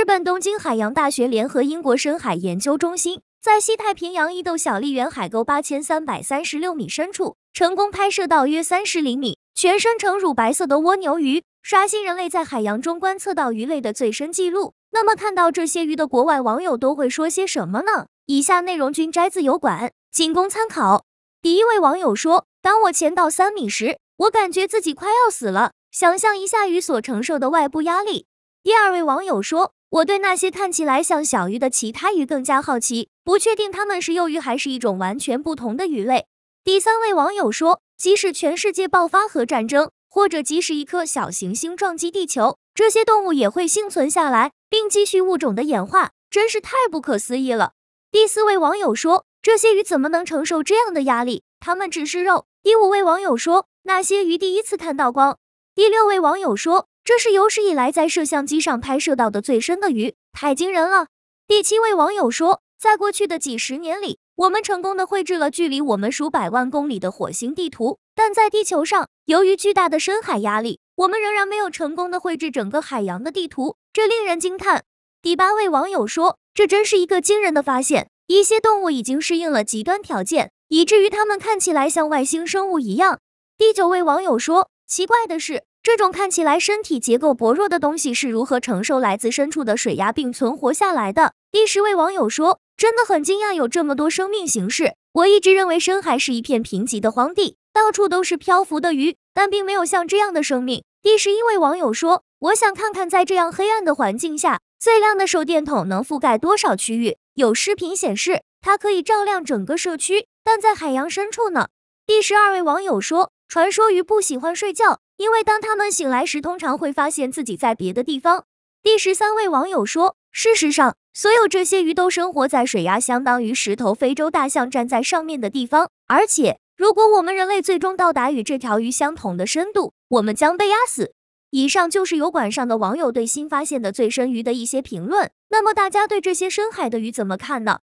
日本东京海洋大学联合英国深海研究中心，在西太平洋伊豆小笠原海沟八千三百三十六米深处，成功拍摄到约三十厘米、全身呈乳白色的蜗牛鱼，刷新人类在海洋中观测到鱼类的最深记录。那么，看到这些鱼的国外网友都会说些什么呢？以下内容均摘自油管，仅供参考。第一位网友说：“当我潜到三米时，我感觉自己快要死了。想象一下鱼所承受的外部压力。”第二位网友说：“我对那些看起来像小鱼的其他鱼更加好奇，不确定它们是幼鱼还是一种完全不同的鱼类。”第三位网友说：“即使全世界爆发核战争，或者即使一颗小行星撞击地球，这些动物也会幸存下来，并继续物种的演化，真是太不可思议了。”第四位网友说：“这些鱼怎么能承受这样的压力？它们只是肉。”第五位网友说：“那些鱼第一次看到光。”第六位网友说。这是有史以来在摄像机上拍摄到的最深的鱼，太惊人了。第七位网友说，在过去的几十年里，我们成功的绘制了距离我们数百万公里的火星地图，但在地球上，由于巨大的深海压力，我们仍然没有成功的绘制整个海洋的地图，这令人惊叹。第八位网友说，这真是一个惊人的发现，一些动物已经适应了极端条件，以至于它们看起来像外星生物一样。第九位网友说，奇怪的是。这种看起来身体结构薄弱的东西是如何承受来自深处的水压并存活下来的？第十位网友说：“真的很惊讶，有这么多生命形式。我一直认为深海是一片贫瘠的荒地，到处都是漂浮的鱼，但并没有像这样的生命。”第十一位网友说：“我想看看，在这样黑暗的环境下，最亮的手电筒能覆盖多少区域？有视频显示，它可以照亮整个社区，但在海洋深处呢？”第十二位网友说：“传说鱼不喜欢睡觉，因为当他们醒来时，通常会发现自己在别的地方。”第十三位网友说：“事实上，所有这些鱼都生活在水压相当于十头非洲大象站在上面的地方，而且如果我们人类最终到达与这条鱼相同的深度，我们将被压死。”以上就是油管上的网友对新发现的最深鱼的一些评论。那么大家对这些深海的鱼怎么看呢？